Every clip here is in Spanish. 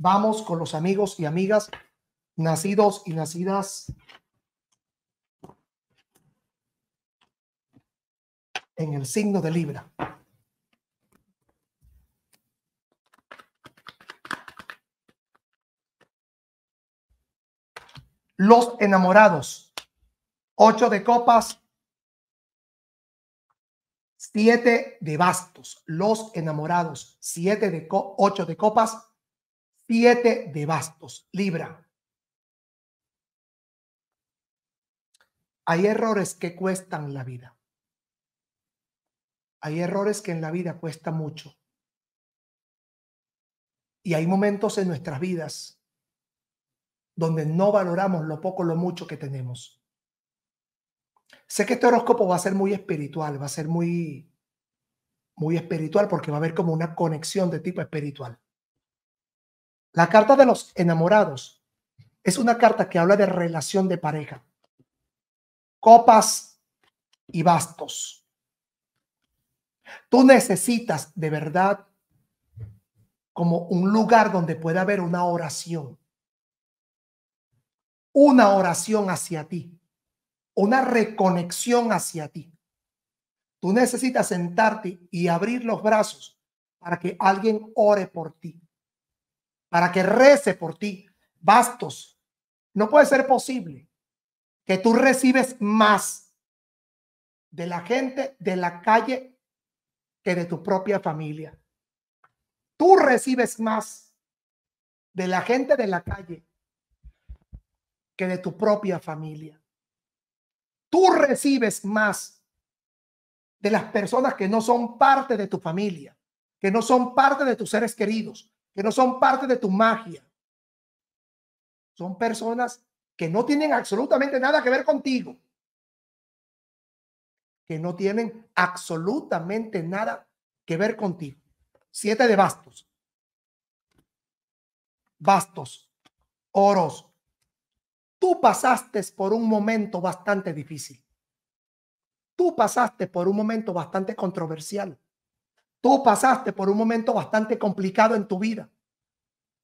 vamos con los amigos y amigas nacidos y nacidas en el signo de Libra. Los enamorados, ocho de copas, siete de bastos. Los enamorados, siete de ocho de copas, Piete de bastos, libra. Hay errores que cuestan la vida. Hay errores que en la vida cuesta mucho. Y hay momentos en nuestras vidas donde no valoramos lo poco, lo mucho que tenemos. Sé que este horóscopo va a ser muy espiritual, va a ser muy, muy espiritual porque va a haber como una conexión de tipo espiritual. La carta de los enamorados es una carta que habla de relación de pareja. Copas y bastos. Tú necesitas de verdad como un lugar donde pueda haber una oración. Una oración hacia ti. Una reconexión hacia ti. Tú necesitas sentarte y abrir los brazos para que alguien ore por ti para que rece por ti. Bastos, no puede ser posible que tú recibes más de la gente de la calle que de tu propia familia. Tú recibes más de la gente de la calle que de tu propia familia. Tú recibes más de las personas que no son parte de tu familia, que no son parte de tus seres queridos, que no son parte de tu magia. Son personas que no tienen absolutamente nada que ver contigo. Que no tienen absolutamente nada que ver contigo. Siete de bastos. Bastos, oros. Tú pasaste por un momento bastante difícil. Tú pasaste por un momento bastante controversial. Tú pasaste por un momento bastante complicado en tu vida,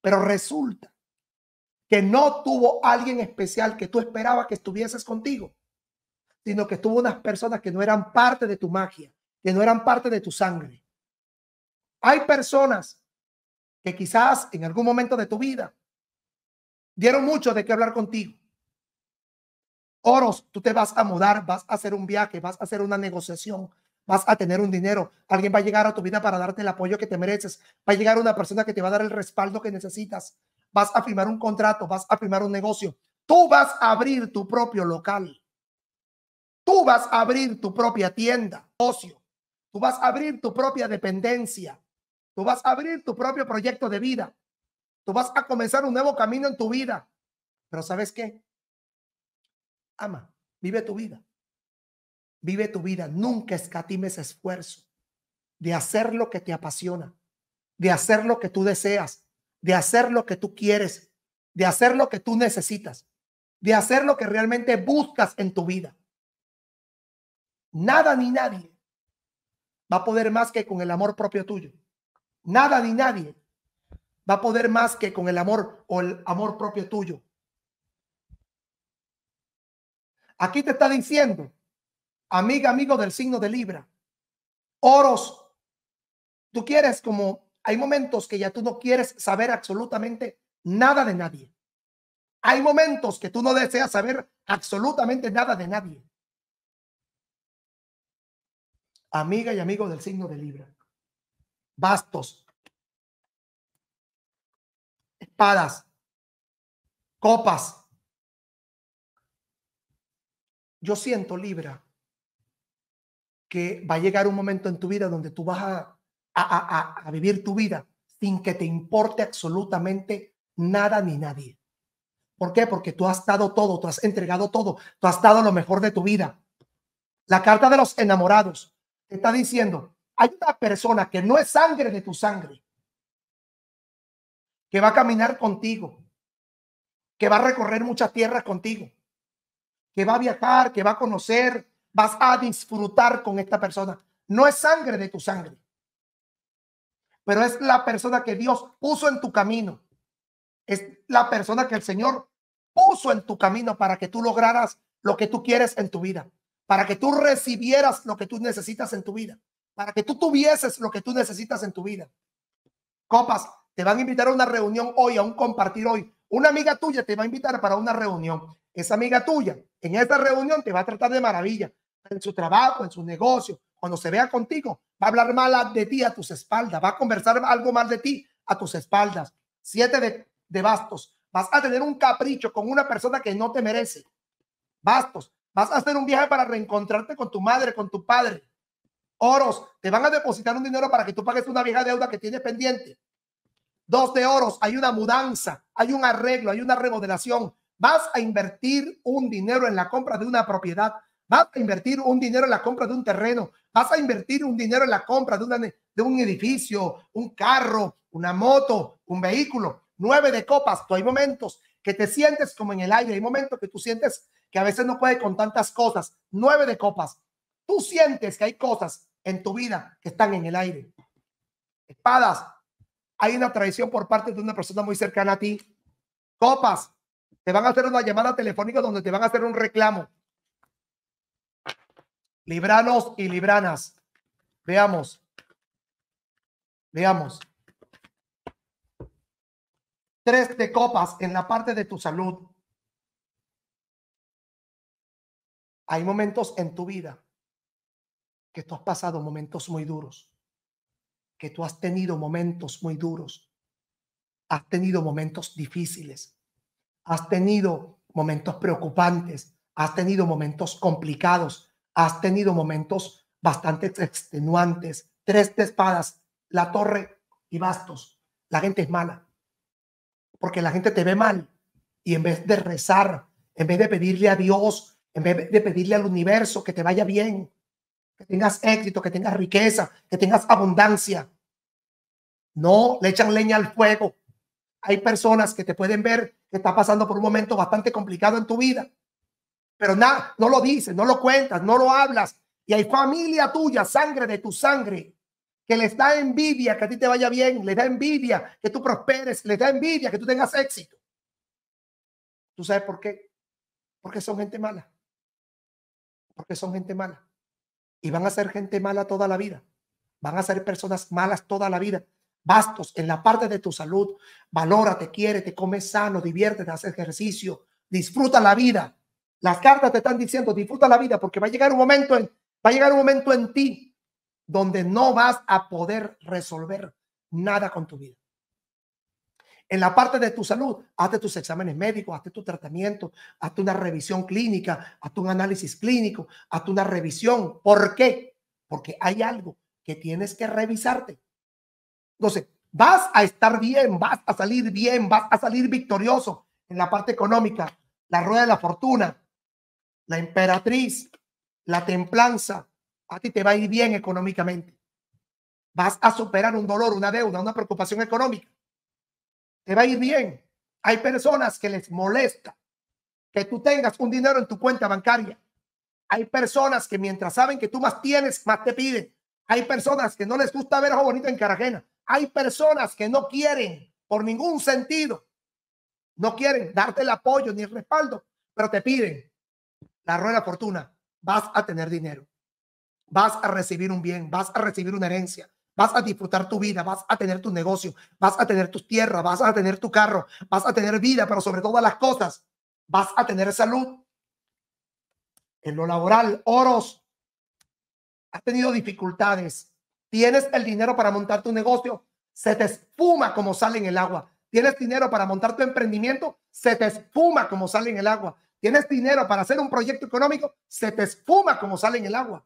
pero resulta que no tuvo alguien especial que tú esperabas que estuvieses contigo, sino que tuvo unas personas que no eran parte de tu magia, que no eran parte de tu sangre. Hay personas que quizás en algún momento de tu vida dieron mucho de qué hablar contigo. Oros, tú te vas a mudar, vas a hacer un viaje, vas a hacer una negociación, vas a tener un dinero, alguien va a llegar a tu vida para darte el apoyo que te mereces, va a llegar una persona que te va a dar el respaldo que necesitas, vas a firmar un contrato, vas a firmar un negocio, tú vas a abrir tu propio local, tú vas a abrir tu propia tienda, ocio, tú vas a abrir tu propia dependencia, tú vas a abrir tu propio proyecto de vida, tú vas a comenzar un nuevo camino en tu vida, pero ¿sabes qué? Ama, vive tu vida. Vive tu vida, nunca escatimes esfuerzo de hacer lo que te apasiona, de hacer lo que tú deseas, de hacer lo que tú quieres, de hacer lo que tú necesitas, de hacer lo que realmente buscas en tu vida. Nada ni nadie va a poder más que con el amor propio tuyo. Nada ni nadie va a poder más que con el amor o el amor propio tuyo. Aquí te está diciendo amiga, amigo del signo de Libra, oros, tú quieres como, hay momentos que ya tú no quieres saber absolutamente nada de nadie. Hay momentos que tú no deseas saber absolutamente nada de nadie. Amiga y amigo del signo de Libra. Bastos. Espadas. Copas. Yo siento Libra que va a llegar un momento en tu vida donde tú vas a, a, a, vivir tu vida sin que te importe absolutamente nada ni nadie. ¿Por qué? Porque tú has dado todo, tú has entregado todo, tú has dado lo mejor de tu vida. La carta de los enamorados te está diciendo, hay una persona que no es sangre de tu sangre, que va a caminar contigo, que va a recorrer muchas tierras contigo, que va a viajar, que va a conocer, vas a disfrutar con esta persona. No es sangre de tu sangre, pero es la persona que Dios puso en tu camino. Es la persona que el Señor puso en tu camino para que tú lograras lo que tú quieres en tu vida, para que tú recibieras lo que tú necesitas en tu vida, para que tú tuvieses lo que tú necesitas en tu vida. Copas, te van a invitar a una reunión hoy, a un compartir hoy. Una amiga tuya te va a invitar para una reunión. Esa amiga tuya en esta reunión te va a tratar de maravilla en su trabajo, en su negocio, cuando se vea contigo, va a hablar mal de ti a tus espaldas, va a conversar algo mal de ti a tus espaldas. Siete de, bastos. Vas a tener un capricho con una persona que no te merece. Bastos. Vas a hacer un viaje para reencontrarte con tu madre, con tu padre. Oros, te van a depositar un dinero para que tú pagues una vieja deuda que tienes pendiente. Dos de oros, hay una mudanza, hay un arreglo, hay una remodelación. Vas a invertir un dinero en la compra de una propiedad vas a invertir un dinero en la compra de un terreno, vas a invertir un dinero en la compra de, un edificio, un carro, una moto, un vehículo, nueve de copas. Tú hay momentos que te sientes como en el aire, hay momentos que tú sientes que a veces no puedes con tantas cosas, nueve de copas. Tú sientes que hay cosas en tu vida que están en el aire. Espadas, hay una traición por parte de una persona muy cercana a ti. Copas, te van a hacer una llamada telefónica donde te van a hacer un reclamo libranos y libranas. Veamos. Veamos. Tres de copas en la parte de tu salud. Hay momentos en tu vida que tú has pasado momentos muy duros, que tú has tenido momentos muy duros, has tenido momentos difíciles, has tenido momentos preocupantes, has tenido momentos complicados, has tenido momentos bastante extenuantes. Tres espadas, la torre y bastos. La gente es mala. Porque la gente te ve mal. Y en vez de rezar, en vez de pedirle a Dios, en vez de pedirle al universo que te vaya bien, que tengas éxito, que tengas riqueza, que tengas abundancia. No, le echan leña al fuego. Hay personas que te pueden ver que está pasando por un momento bastante complicado en tu vida pero nada, no lo dices, no lo cuentas, no lo hablas. Y hay familia tuya, sangre de tu sangre, que les da envidia que a ti te vaya bien, les da envidia que tú prosperes, les da envidia que tú tengas éxito. ¿Tú sabes por qué? Porque son gente mala. Porque son gente mala. Y van a ser gente mala toda la vida. Van a ser personas malas toda la vida. Bastos en la parte de tu salud. Valórate, te come sano, diviértete, haz ejercicio, disfruta la vida. Las cartas te están diciendo, disfruta la vida porque va a llegar un momento en, va a llegar un momento en ti donde no vas a poder resolver nada con tu vida. En la parte de tu salud, hazte tus exámenes médicos, hazte tu tratamiento, hazte una revisión clínica, hazte un análisis clínico, hazte una revisión. ¿Por qué? Porque hay algo que tienes que revisarte. Entonces, vas a estar bien, vas a salir bien, vas a salir victorioso en la parte económica, la rueda de la fortuna, la emperatriz, la templanza, a ti te va a ir bien económicamente. Vas a superar un dolor, una deuda, una preocupación económica. Te va a ir bien. Hay personas que les molesta que tú tengas un dinero en tu cuenta bancaria. Hay personas que mientras saben que tú más tienes, más te piden. Hay personas que no les gusta ver a bonito en Carajena. Hay personas que no quieren por ningún sentido. No quieren darte el apoyo ni el respaldo, pero te piden la rueda fortuna, vas a tener dinero, vas a recibir un bien, vas a recibir una herencia, vas a disfrutar tu vida, vas a tener tu negocio, vas a tener tus tierras, vas a tener tu carro, vas a tener vida, pero sobre todas las cosas, vas a tener salud. En lo laboral, oros, has tenido dificultades, tienes el dinero para montar tu negocio, se te espuma como sale en el agua. Tienes dinero para montar tu emprendimiento, se te espuma como sale en el agua tienes dinero para hacer un proyecto económico, se te espuma como sale en el agua.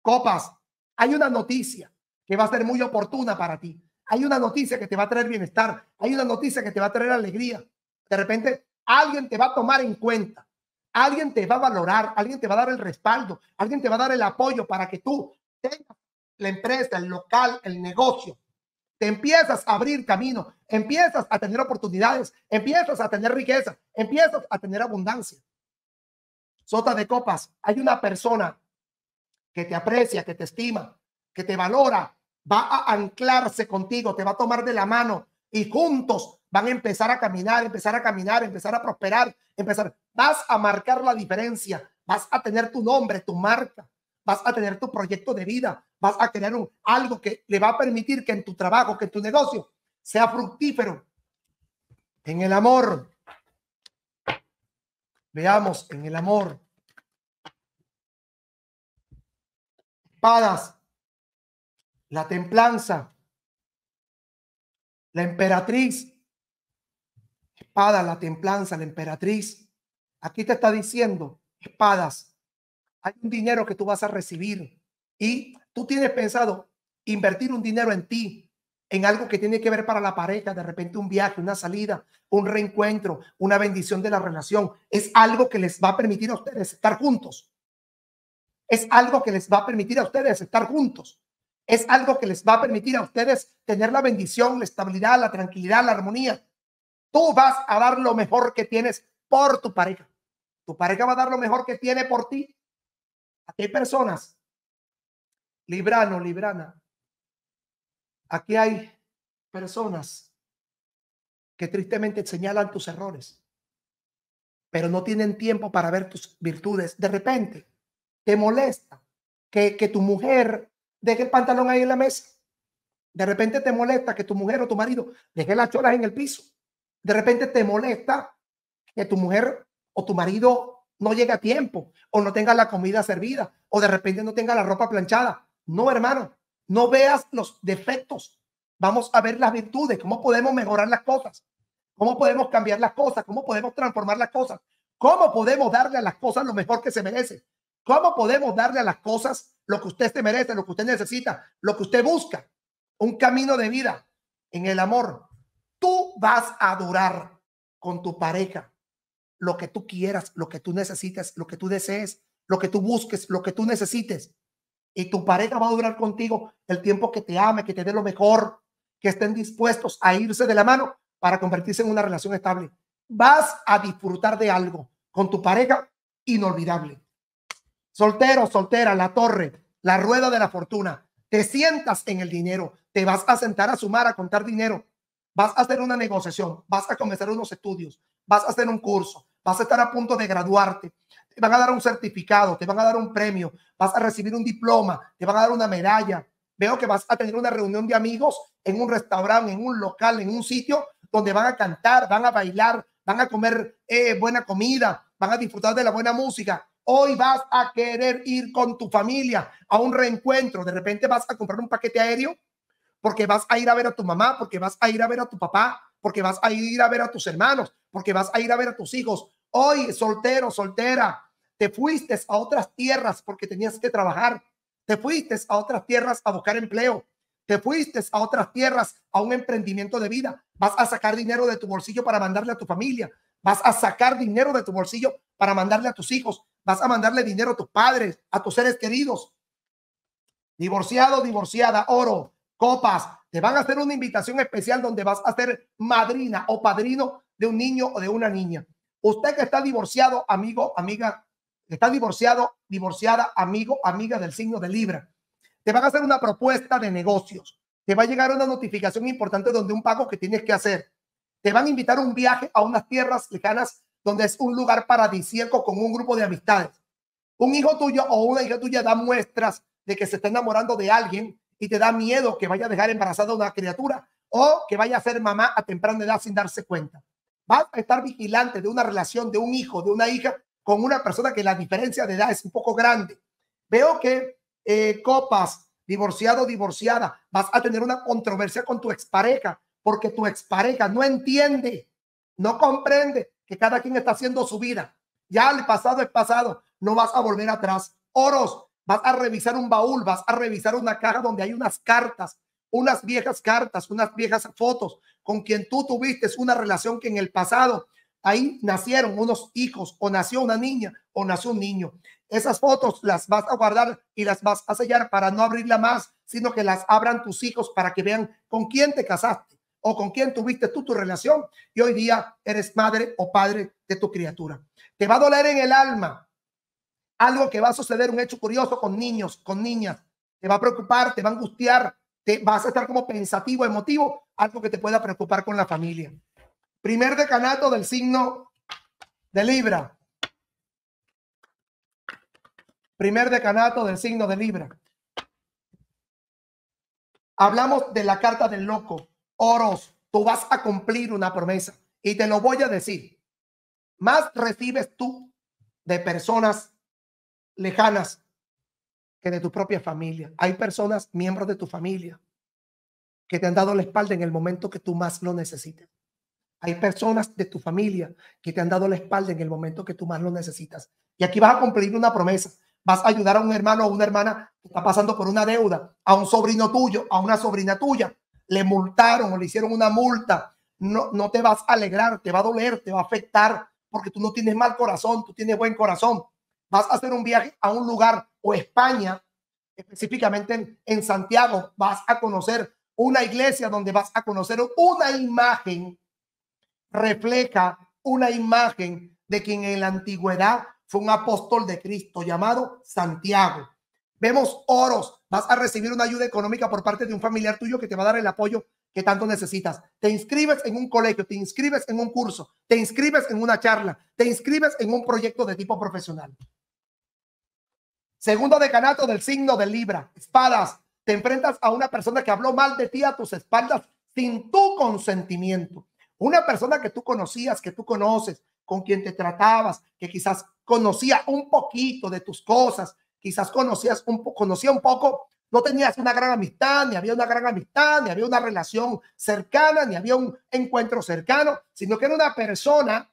Copas, hay una noticia que va a ser muy oportuna para ti. Hay una noticia que te va a traer bienestar. Hay una noticia que te va a traer alegría. De repente, alguien te va a tomar en cuenta. Alguien te va a valorar. Alguien te va a dar el respaldo. Alguien te va a dar el apoyo para que tú tengas la empresa, el local, el negocio te empiezas a abrir camino, empiezas a tener oportunidades, empiezas a tener riqueza, empiezas a tener abundancia. Sota de copas, hay una persona que te aprecia, que te estima, que te valora, va a anclarse contigo, te va a tomar de la mano y juntos van a empezar a caminar, empezar a caminar, empezar a prosperar, empezar. Vas a marcar la diferencia, vas a tener tu nombre, tu marca, vas a tener tu proyecto de vida, vas a tener un, algo que le va a permitir que en tu trabajo, que tu negocio sea fructífero. En el amor. Veamos, en el amor. espadas, la templanza, la emperatriz, espada, la templanza, la emperatriz. Aquí te está diciendo, espadas, hay un dinero que tú vas a recibir y tú tienes pensado invertir un dinero en ti, en algo que tiene que ver para la pareja, de repente un viaje, una salida, un reencuentro, una bendición de la relación. Es algo que les va a permitir a ustedes estar juntos. Es algo que les va a permitir a ustedes estar juntos. Es algo que les va a permitir a ustedes tener la bendición, la estabilidad, la tranquilidad, la armonía. Tú vas a dar lo mejor que tienes por tu pareja. Tu pareja va a dar lo mejor que tiene por ti. Aquí hay personas, librano, librana. Aquí hay personas que tristemente señalan tus errores, pero no tienen tiempo para ver tus virtudes. De repente, te molesta que, que tu mujer deje el pantalón ahí en la mesa. De repente te molesta que tu mujer o tu marido deje las cholas en el piso. De repente te molesta que tu mujer o tu marido no llega a tiempo o no tenga la comida servida o de repente no tenga la ropa planchada. No, hermano, no veas los defectos. Vamos a ver las virtudes, cómo podemos mejorar las cosas, cómo podemos cambiar las cosas, cómo podemos transformar las cosas, cómo podemos darle a las cosas lo mejor que se merece, cómo podemos darle a las cosas lo que usted se merece, lo que usted necesita, lo que usted busca. Un camino de vida en el amor. Tú vas a durar con tu pareja lo que tú quieras, lo que tú necesites, lo que tú desees, lo que tú busques, lo que tú necesites. Y tu pareja va a durar contigo el tiempo que te ame, que te dé lo mejor, que estén dispuestos a irse de la mano para convertirse en una relación estable. Vas a disfrutar de algo con tu pareja inolvidable. Soltero, soltera, la torre, la rueda de la fortuna. Te sientas en el dinero, te vas a sentar a sumar, a contar dinero, vas a hacer una negociación, vas a comenzar unos estudios, vas a hacer un curso, vas a estar a punto de graduarte, te van a dar un certificado, te van a dar un premio, vas a recibir un diploma, te van a dar una medalla. Veo que vas a tener una reunión de amigos en un restaurante, en un local, en un sitio donde van a cantar, van a bailar, van a comer eh, buena comida, van a disfrutar de la buena música. Hoy vas a querer ir con tu familia a un reencuentro. De repente vas a comprar un paquete aéreo porque vas a ir a ver a tu mamá, porque vas a ir a ver a tu papá, porque vas a ir a ver a tus hermanos, porque vas a ir a ver a tus hijos, Hoy, soltero, soltera, te fuiste a otras tierras porque tenías que trabajar. Te fuiste a otras tierras a buscar empleo. Te fuiste a otras tierras a un emprendimiento de vida. Vas a sacar dinero de tu bolsillo para mandarle a tu familia. Vas a sacar dinero de tu bolsillo para mandarle a tus hijos. Vas a mandarle dinero a tus padres, a tus seres queridos. Divorciado, divorciada, oro, copas. Te van a hacer una invitación especial donde vas a ser madrina o padrino de un niño o de una niña. Usted que está divorciado, amigo, amiga, está divorciado, divorciada, amigo, amiga del signo de Libra, te van a hacer una propuesta de negocios. Te va a llegar una notificación importante donde un pago que tienes que hacer. Te van a invitar a un viaje a unas tierras lejanas donde es un lugar paradisíaco con un grupo de amistades. Un hijo tuyo o una hija tuya da muestras de que se está enamorando de alguien y te da miedo que vaya a dejar embarazada a una criatura o que vaya a ser mamá a temprana edad sin darse cuenta vas a estar vigilante de una relación de un hijo, de una hija con una persona que la diferencia de edad es un poco grande. Veo que eh, copas, divorciado, divorciada, vas a tener una controversia con tu expareja porque tu expareja no entiende, no comprende que cada quien está haciendo su vida. Ya el pasado es pasado, no vas a volver atrás. Oros, vas a revisar un baúl, vas a revisar una caja donde hay unas cartas, unas viejas cartas, unas viejas fotos, con quien tú tuviste una relación que en el pasado ahí nacieron unos hijos o nació una niña o nació un niño. Esas fotos las vas a guardar y las vas a sellar para no abrirla más, sino que las abran tus hijos para que vean con quién te casaste o con quién tuviste tú tu relación y hoy día eres madre o padre de tu criatura. Te va a doler en el alma algo que va a suceder, un hecho curioso con niños, con niñas. Te va a preocupar, te va a angustiar, vas a estar como pensativo, emotivo, algo que te pueda preocupar con la familia. Primer decanato del signo de Libra. Primer decanato del signo de Libra. Hablamos de la carta del loco. Oros, tú vas a cumplir una promesa y te lo voy a decir. Más recibes tú de personas lejanas que de tu propia familia. Hay personas, miembros de tu familia, que te han dado la espalda en el momento que tú más lo necesitas. Hay personas de tu familia que te han dado la espalda en el momento que tú más lo necesitas. Y aquí vas a cumplir una promesa. Vas a ayudar a un hermano o una hermana que está pasando por una deuda, a un sobrino tuyo, a una sobrina tuya. Le multaron o le hicieron una multa. No, no te vas a alegrar, te va a doler, te va a afectar, porque tú no tienes mal corazón, tú tienes buen corazón vas a hacer un viaje a un lugar o España, específicamente en, Santiago, vas a conocer una iglesia donde vas a conocer una imagen, refleja una imagen de quien en la antigüedad fue un apóstol de Cristo llamado Santiago. Vemos oros, vas a recibir una ayuda económica por parte de un familiar tuyo que te va a dar el apoyo que tanto necesitas. Te inscribes en un colegio, te inscribes en un curso, te inscribes en una charla, te inscribes en un proyecto de tipo profesional. Segundo decanato del signo de Libra. Espadas. Te enfrentas a una persona que habló mal de ti a tus espaldas sin tu consentimiento. Una persona que tú conocías, que tú conoces, con quien te tratabas, que quizás conocía un poquito de tus cosas, quizás conocías un conocía un poco, no tenías una gran amistad, ni había una gran amistad, ni había una relación cercana, ni había un encuentro cercano, sino que era una persona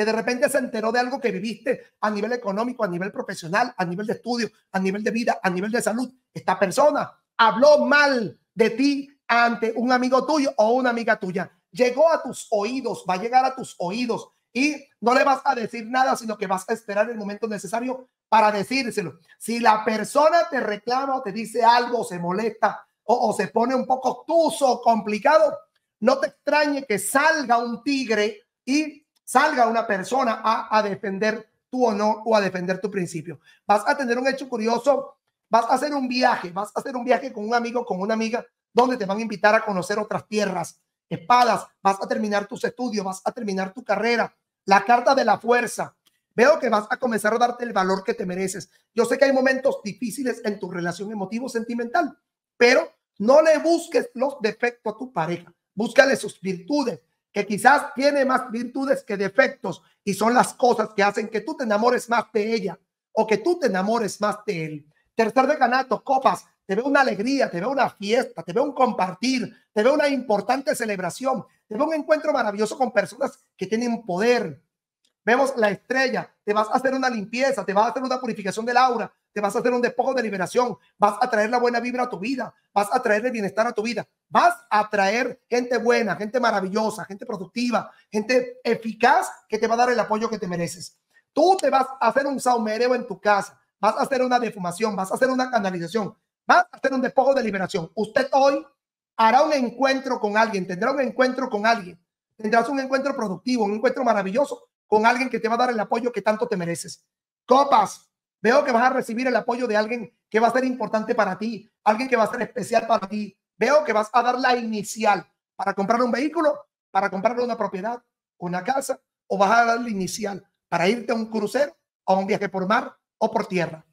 que de repente se enteró de algo que viviste a nivel económico, a nivel profesional, a nivel de estudio, a nivel de vida, a nivel de salud. Esta persona habló mal de ti ante un amigo tuyo o una amiga tuya. Llegó a tus oídos, va a llegar a tus oídos y no le vas a decir nada, sino que vas a esperar el momento necesario para decírselo. Si la persona te reclama o te dice algo, se molesta o, se pone un poco obtuso complicado, no te extrañe que salga un tigre y salga una persona a, defender tu honor o a defender tu principio. Vas a tener un hecho curioso, vas a hacer un viaje, vas a hacer un viaje con un amigo, con una amiga, donde te van a invitar a conocer otras tierras, espadas, vas a terminar tus estudios, vas a terminar tu carrera, la carta de la fuerza. Veo que vas a comenzar a darte el valor que te mereces. Yo sé que hay momentos difíciles en tu relación emotivo-sentimental, pero no le busques los defectos a tu pareja, búscale sus virtudes, que quizás tiene más virtudes que defectos y son las cosas que hacen que tú te enamores más de ella o que tú te enamores más de él. Tercer decanato, copas, te ve una alegría, te ve una fiesta, te veo un compartir, te ve una importante celebración, te ve un encuentro maravilloso con personas que tienen poder, Vemos la estrella, te vas a hacer una limpieza, te vas a hacer una purificación del aura, te vas a hacer un despojo de liberación, vas a traer la buena vibra a tu vida, vas a traer el bienestar a tu vida, vas a traer gente buena, gente maravillosa, gente productiva, gente eficaz que te va a dar el apoyo que te mereces. Tú te vas a hacer un saumereo en tu casa, vas a hacer una defumación, vas a hacer una canalización, vas a hacer un despojo de liberación. Usted hoy hará un encuentro con alguien, tendrá un encuentro con alguien, tendrás un encuentro productivo, un encuentro maravilloso con alguien que te va a dar el apoyo que tanto te mereces. Copas, veo que vas a recibir el apoyo de alguien que va a ser importante para ti, alguien que va a ser especial para ti. Veo que vas a dar la inicial para comprar un vehículo, para comprar una propiedad, una casa, o vas a dar la inicial para irte a un crucero, a un viaje por mar o por tierra.